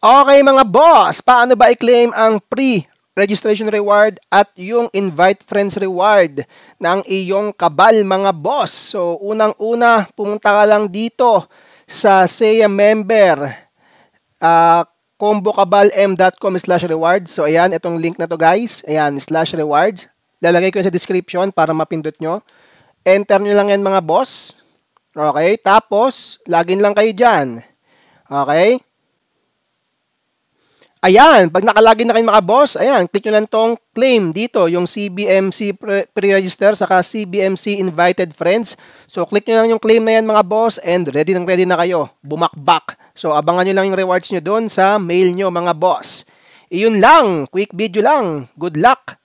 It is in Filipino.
Okay mga boss, paano ba i-claim ang pre-registration reward at yung invite friends reward ng iyong kabal mga boss? So unang-una, pumunta ka lang dito sa SEA member uh, ah, combokabalm.com slash rewards. So ayan, itong link na to guys. Ayan, slash rewards. Lalagay ko sa description para mapindot nyo. Enter nyo lang yan mga boss. Okay, tapos login lang kayo dyan. Okay. Ayan, pag nakalagin na kayo mga boss, ayan, click nyo lang tong claim dito, yung CBMC pre-register, saka CBMC invited friends. So, click nyo lang yung claim na yan mga boss and ready nang ready na kayo, bumakbak. So, abangan nyo lang yung rewards nyo doon sa mail nyo mga boss. Iyon lang, quick video lang. Good luck!